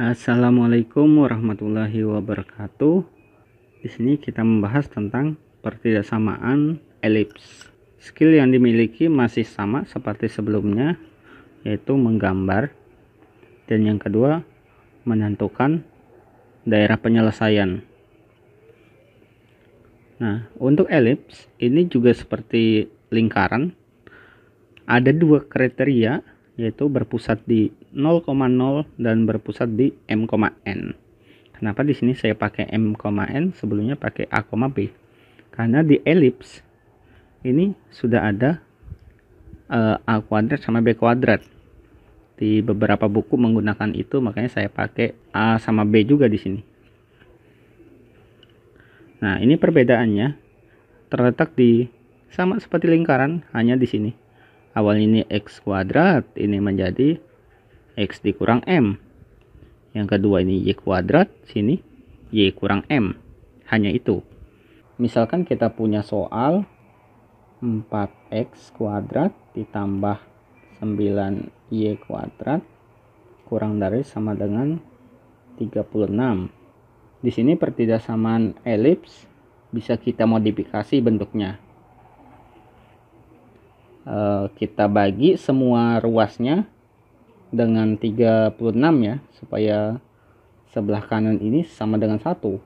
Assalamualaikum warahmatullahi wabarakatuh. Di sini kita membahas tentang pertidaksamaan elips. Skill yang dimiliki masih sama seperti sebelumnya, yaitu menggambar dan yang kedua menentukan daerah penyelesaian. Nah, untuk elips ini juga seperti lingkaran. Ada dua kriteria yaitu berpusat di 0,0 dan berpusat di M, Kenapa di sini saya pakai M, sebelumnya pakai A, B? Karena di elips ini sudah ada eh, A kuadrat sama B kuadrat. Di beberapa buku menggunakan itu, makanya saya pakai A sama B juga di sini. Nah, ini perbedaannya terletak di sama seperti lingkaran, hanya di sini. Awal ini X kuadrat, ini menjadi X dikurang M. Yang kedua ini Y kuadrat, sini Y kurang M. Hanya itu. Misalkan kita punya soal 4X kuadrat ditambah 9Y kuadrat kurang dari sama dengan 36. Di sini pertidaksamaan elips bisa kita modifikasi bentuknya. Eh, kita bagi semua ruasnya dengan 36 ya supaya sebelah kanan ini sama dengan satu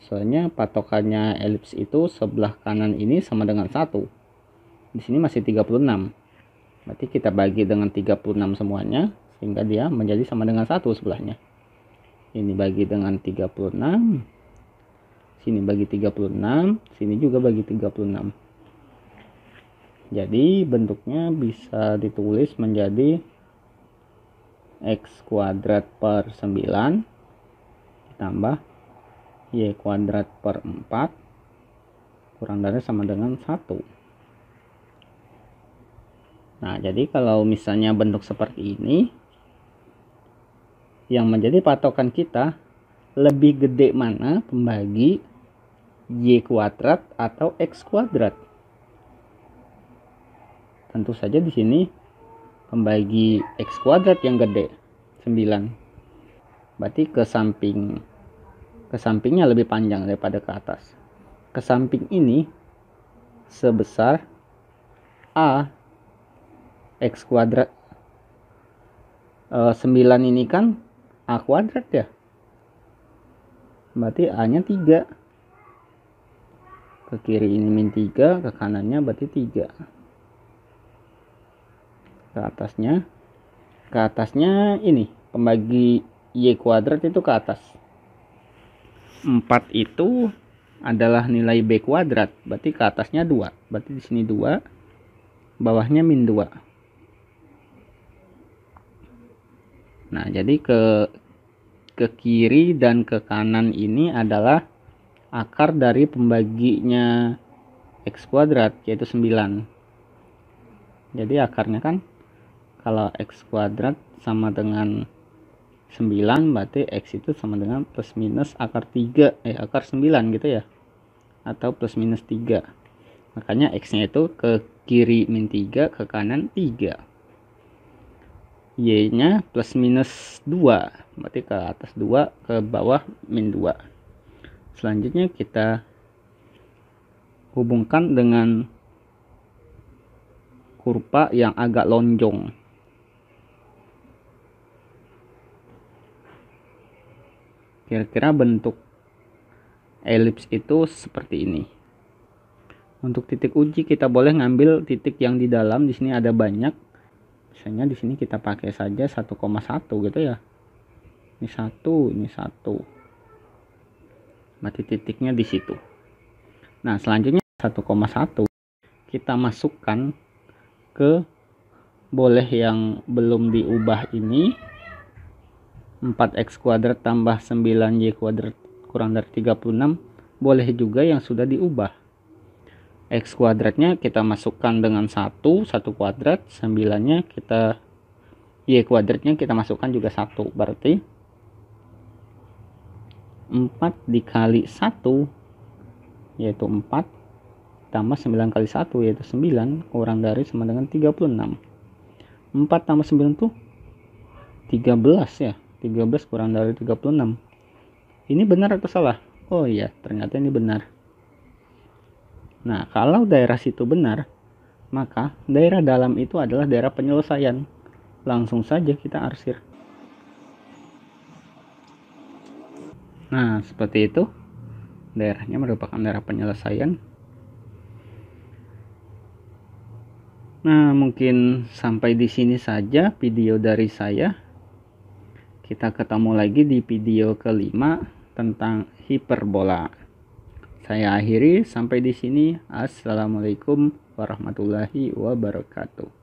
soalnya patokannya elips itu sebelah kanan ini sama dengan satu di sini masih 36 berarti kita bagi dengan 36 semuanya sehingga dia menjadi sama dengan satu sebelahnya ini bagi dengan 36 sini bagi 36 sini juga bagi 36 jadi bentuknya bisa ditulis menjadi X kuadrat per 9 ditambah Y kuadrat per 4 kurang dari sama dengan 1 nah jadi kalau misalnya bentuk seperti ini yang menjadi patokan kita lebih gede mana pembagi Y kuadrat atau X kuadrat tentu saja di sini pembagi X kuadrat yang gede 9 berarti ke samping ke sampingnya lebih panjang daripada ke atas ke samping ini sebesar A X kuadrat e, 9 ini kan A kuadrat ya berarti A nya 3 ke kiri ini min 3 ke kanannya berarti 3 ke atasnya ke atasnya ini pembagi y kuadrat itu ke atas 4 itu adalah nilai b kuadrat berarti ke atasnya 2 berarti di sini 2 bawahnya min 2 nah jadi ke ke kiri dan ke kanan ini adalah akar dari pembaginya x kuadrat yaitu 9 jadi akarnya kan kalau x kuadrat sama dengan 9 berarti X itu sama dengan plus minus akar 3 eh akar 9 gitu ya atau plus minus 3 makanya X nya itu ke kiri min 3 ke kanan 3 Y nya plus minus 2 berarti ke atas 2 ke bawah min 2 selanjutnya kita hubungkan dengan kurva yang agak lonjong kira-kira bentuk elips itu seperti ini untuk titik uji kita boleh ngambil titik yang di dalam di sini ada banyak misalnya di sini kita pakai saja 1,1 gitu ya ini satu ini satu Mati titiknya di situ nah selanjutnya 1,1 kita masukkan ke boleh yang belum diubah ini 4x kuadrat tambah 9y kuadrat kurang dari 36 boleh juga yang sudah diubah x kuadratnya kita masukkan dengan 1 1 kuadrat 9 nya kita y kuadratnya kita masukkan juga 1 berarti 4 dikali 1 yaitu 4 tambah 9 kali 1 yaitu 9 kurang dari sama dengan 36 4 tambah 9 tuh 13 ya 13 kurang dari 36 ini benar atau salah? Oh iya, ternyata ini benar. Nah, kalau daerah situ benar, maka daerah dalam itu adalah daerah penyelesaian. Langsung saja kita arsir. Nah, seperti itu. Daerahnya merupakan daerah penyelesaian. Nah, mungkin sampai di sini saja video dari saya kita ketemu lagi di video kelima tentang hiperbola. Saya akhiri sampai di sini. Assalamualaikum warahmatullahi wabarakatuh.